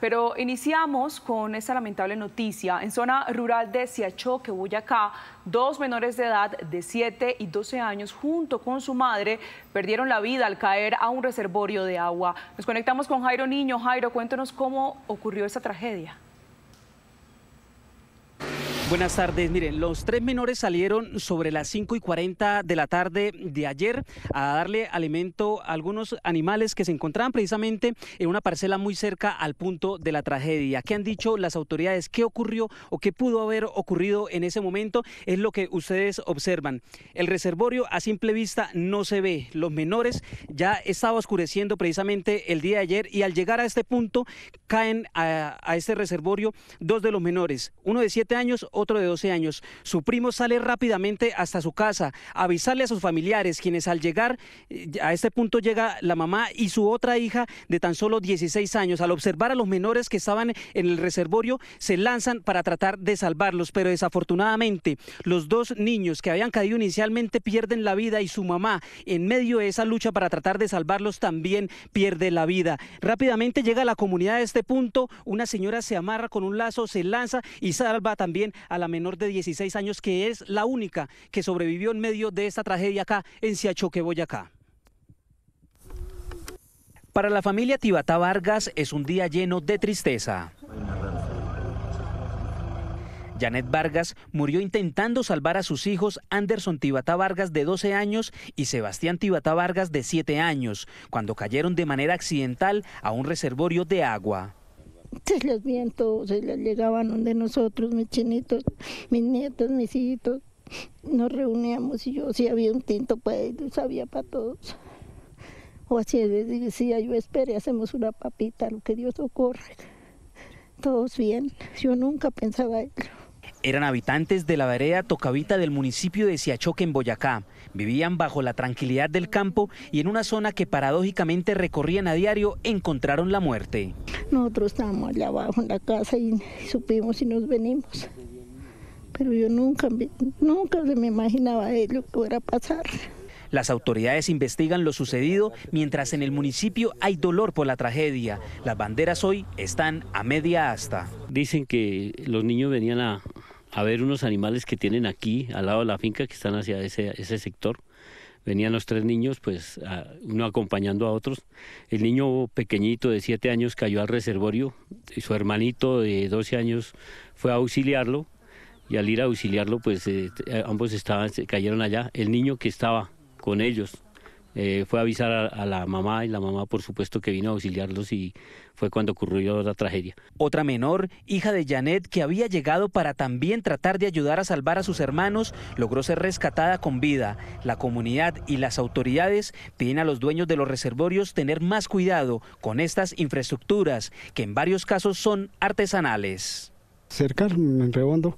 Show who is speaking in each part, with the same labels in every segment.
Speaker 1: Pero iniciamos con esta lamentable noticia. En zona rural de Siachoque, Boyacá, dos menores de edad de 7 y 12 años junto con su madre perdieron la vida al caer a un reservorio de agua. Nos conectamos con Jairo Niño. Jairo, cuéntanos cómo ocurrió esa tragedia. Buenas tardes. Miren, los tres menores salieron sobre las 5 y 40 de la tarde de ayer a darle alimento a algunos animales que se encontraban precisamente en una parcela muy cerca al punto de la tragedia. ¿Qué han dicho las autoridades? ¿Qué ocurrió o qué pudo haber ocurrido en ese momento? Es lo que ustedes observan. El reservorio a simple vista no se ve. Los menores ya estaba oscureciendo precisamente el día de ayer y al llegar a este punto caen a, este reservorio dos de los menores, uno de siete años, otro de 12 años. Su primo sale rápidamente hasta su casa, avisarle a sus familiares, quienes al llegar, eh, a este punto llega la mamá y su otra hija de tan solo 16 años. Al observar a los menores que estaban en el reservorio, se lanzan para tratar de salvarlos, pero desafortunadamente los dos niños que habían caído inicialmente pierden la vida y su mamá, en medio de esa lucha para tratar de salvarlos, también pierde la vida. Rápidamente llega la comunidad a este punto, una señora se amarra con un lazo, se lanza y salva también a la menor de 16 años, que es la única que sobrevivió en medio de esta tragedia acá en Siachoque, Boyacá. Para la familia Tibata Vargas es un día lleno de tristeza. Janet Vargas murió intentando salvar a sus hijos Anderson Tibata Vargas de 12 años y Sebastián Tibata Vargas de 7 años, cuando cayeron de manera accidental a un reservorio de agua
Speaker 2: se los vientos todos, se les llegaban donde nosotros, mis chinitos, mis nietos, mis hijitos. Nos reuníamos y yo, si había un tinto para pues, ellos, había para todos. O así les decía yo, espere, hacemos una papita, lo que Dios ocurre. Todos bien, yo nunca pensaba ello.
Speaker 1: Eran habitantes de la vereda Tocavita del municipio de Siachoque en Boyacá. Vivían bajo la tranquilidad del campo y en una zona que paradójicamente recorrían a diario encontraron la muerte.
Speaker 2: Nosotros estábamos allá abajo en la casa y supimos y nos venimos. Pero yo nunca, nunca me imaginaba de lo que fuera a pasar.
Speaker 1: Las autoridades investigan lo sucedido mientras en el municipio hay dolor por la tragedia. Las banderas hoy
Speaker 3: están a media asta. Dicen que los niños venían a, a ver unos animales que tienen aquí, al lado de la finca, que están hacia ese, sector. Venían los tres niños, pues uno acompañando a otros. El niño pequeñito de siete años cayó al reservorio y su hermanito de 12 años fue a auxiliarlo y al ir a auxiliarlo, pues eh, eh, ambos estaban, cayeron allá. El niño que estaba con ellos eh, fue a avisar a, a, la mamá y la mamá por supuesto que vino a auxiliarlos y fue cuando ocurrió
Speaker 1: la tragedia. Otra menor, hija de Janet, que había llegado para también tratar de ayudar a salvar a sus hermanos, logró ser rescatada con vida. La comunidad y las autoridades piden a los dueños de los reservorios tener más cuidado con estas infraestructuras, que en varios casos son artesanales
Speaker 3: cercar en Rebondo,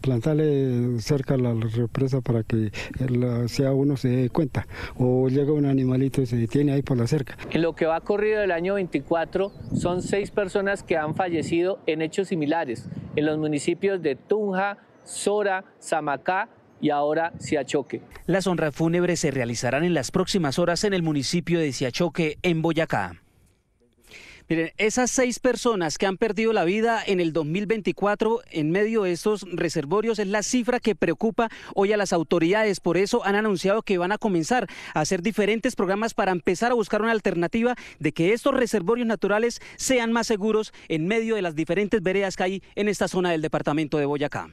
Speaker 3: plantarle cerca la represa para que sea uno se dé cuenta o llega un animalito y se detiene ahí por la cerca. En lo que va corrido el año 24 son seis personas que han fallecido en hechos similares en los municipios de Tunja, Sora, Zamacá y ahora Siachoque.
Speaker 1: Las honras fúnebres se realizarán en las próximas horas en el municipio de Siachoque, en Boyacá. Miren, esas seis personas que han perdido la vida en el 2024 en medio de estos reservorios es la cifra que preocupa hoy a las autoridades. Por eso han anunciado que van a comenzar a hacer diferentes programas para empezar a buscar una alternativa de que estos reservorios naturales sean más seguros en medio de las diferentes veredas que hay en esta zona del departamento de Boyacá.